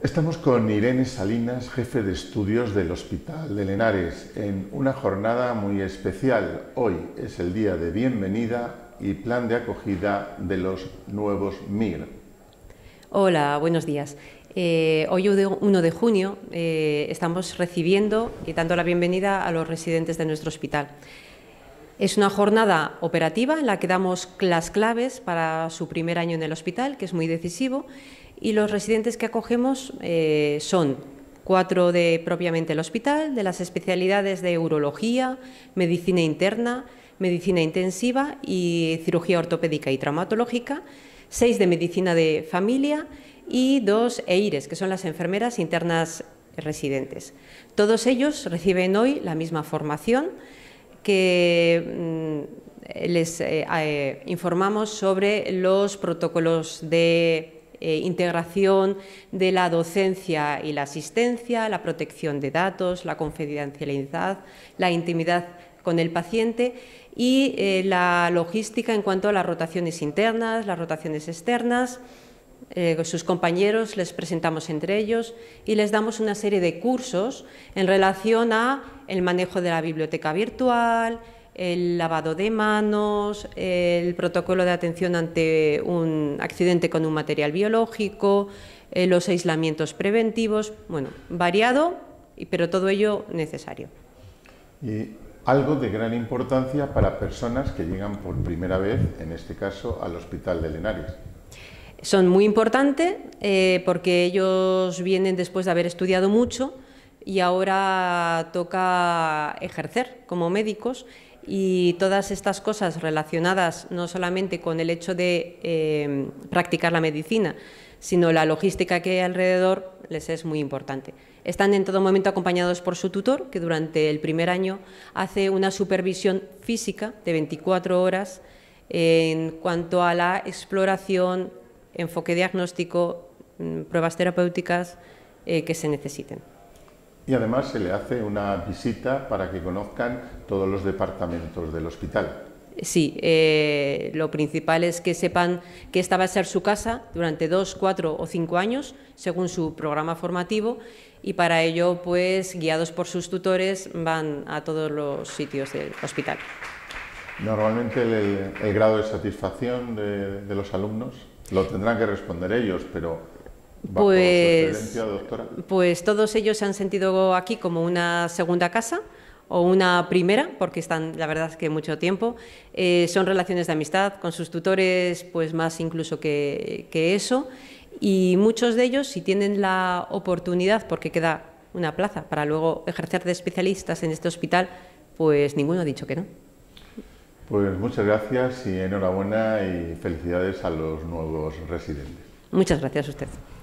Estamos con Irene Salinas, jefe de estudios del Hospital de Lenares, en una jornada muy especial. Hoy es el día de bienvenida y plan de acogida de los nuevos MIR. Hola, buenos días. Eh, hoy 1 de junio eh, estamos recibiendo y dando la bienvenida a los residentes de nuestro hospital. Es una jornada operativa en la que damos las claves para su primer año en el hospital, que es muy decisivo, y los residentes que acogemos eh, son cuatro de propiamente el hospital, de las especialidades de urología, medicina interna, medicina intensiva y cirugía ortopédica y traumatológica, seis de medicina de familia y dos EIRES, que son las enfermeras internas residentes. Todos ellos reciben hoy la misma formación que mm, les eh, eh, informamos sobre los protocolos de eh, integración de la docencia y la asistencia, la protección de datos, la confidencialidad, la intimidad con el paciente y eh, la logística en cuanto a las rotaciones internas, las rotaciones externas. Eh, sus compañeros les presentamos entre ellos y les damos una serie de cursos en relación a el manejo de la biblioteca virtual, el lavado de manos, el protocolo de atención ante un accidente con un material biológico, eh, los aislamientos preventivos, bueno, variado, pero todo ello necesario. Y algo de gran importancia para personas que llegan por primera vez, en este caso, al Hospital de Lenares son muy importantes eh, porque ellos vienen después de haber estudiado mucho y ahora toca ejercer como médicos y todas estas cosas relacionadas no solamente con el hecho de eh, practicar la medicina, sino la logística que hay alrededor les es muy importante. Están en todo momento acompañados por su tutor, que durante el primer año hace una supervisión física de 24 horas en cuanto a la exploración, enfoque diagnóstico, mm, pruebas terapéuticas eh, que se necesiten y además se le hace una visita para que conozcan todos los departamentos del hospital. Sí, eh, lo principal es que sepan que esta va a ser su casa durante dos, cuatro o cinco años, según su programa formativo, y para ello, pues guiados por sus tutores, van a todos los sitios del hospital. Normalmente el, grado de satisfacción de, de los alumnos lo tendrán que responder ellos, pero pues, pues todos ellos se han sentido aquí como una segunda casa o una primera, porque están, la verdad, que mucho tiempo. Eh, son relaciones de amistad con sus tutores, pues más incluso que, que, eso. Y muchos de ellos, si tienen la oportunidad, porque queda una plaza para luego ejercer de especialistas en este hospital, pues ninguno ha dicho que no. Pues muchas gracias y enhorabuena y felicidades a los nuevos residentes. Muchas gracias a usted.